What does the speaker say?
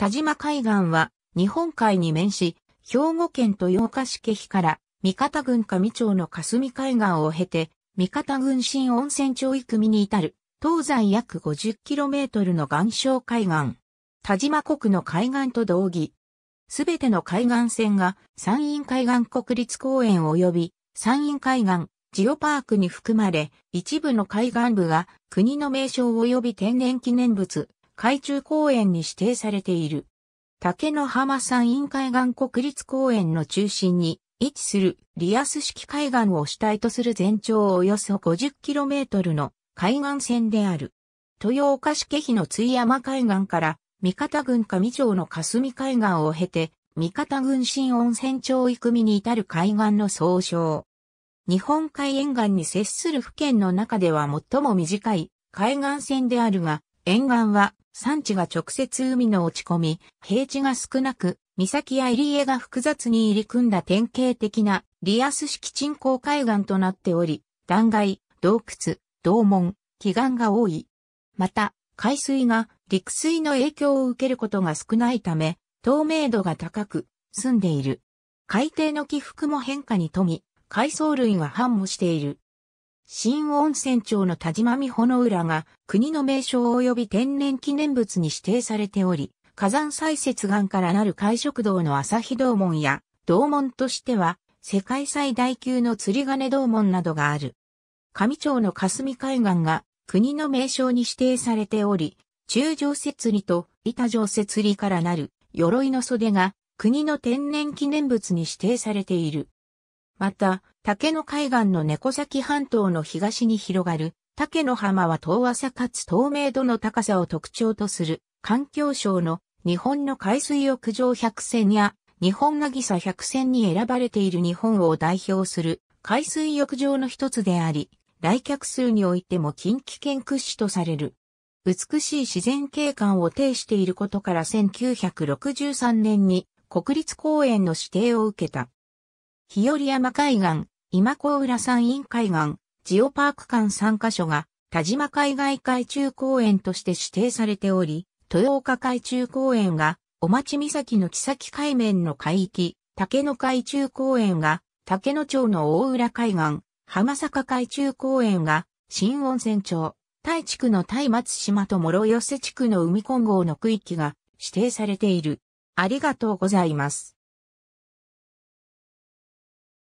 田島海岸は日本海に面し、兵庫県豊岡市気比から三方郡上町の霞海岸を経て、三方郡新温泉町生見に至る、東西約 50km の岩礁海岸。田島国の海岸と同義。すべての海岸線が山陰海岸国立公園及び山陰海岸ジオパークに含まれ、一部の海岸部が国の名称及び天然記念物海中公園に指定されている。竹の浜山陰海岸国立公園の中心に位置するリアス式海岸を主体とする全長およそ 50km の海岸線である。豊岡市家比の津山海岸から三方郡上町の霞海岸を経て三方郡新温泉町生見に至る海岸の総称。日本海沿岸に接する府県の中では最も短い海岸線であるが、沿岸は山地が直接海の落ち込み、平地が少なく、岬や入り江が複雑に入り組んだ典型的なリアス式沈降海岸となっており、断崖、洞窟、洞門、奇岩が多い。また、海水が陸水の影響を受けることが少ないため、透明度が高く、澄んでいる。海底の起伏も変化に富み、海藻類が繁茂している。新温泉町の田島美穂の浦が国の名称及び天然記念物に指定されており、火山採雪岩からなる海食堂の朝日道門や道門としては世界最大級の釣り鐘道門などがある。上町の霞海岸が国の名称に指定されており、中上雪理と板上雪理からなる鎧の袖が国の天然記念物に指定されている。また、竹の海岸の猫崎半島の東に広がる、竹の浜は遠浅かつ透明度の高さを特徴とする、環境省の日本の海水浴場百選や日本渚百選に選ばれている日本を代表する海水浴場の一つであり、来客数においても近畿圏屈指とされる。美しい自然景観を呈していることから1963年に国立公園の指定を受けた。日和山海岸、今小浦山陰海岸、ジオパーク間3カ所が、田島海外海中公園として指定されており、豊岡海中公園が、お町岬の木崎海面の海域、竹野海中公園が、竹野町の大浦海岸、浜坂海中公園が、新温泉町、大地区の大松島と諸寄せ地区の海混合の区域が指定されている。ありがとうございます。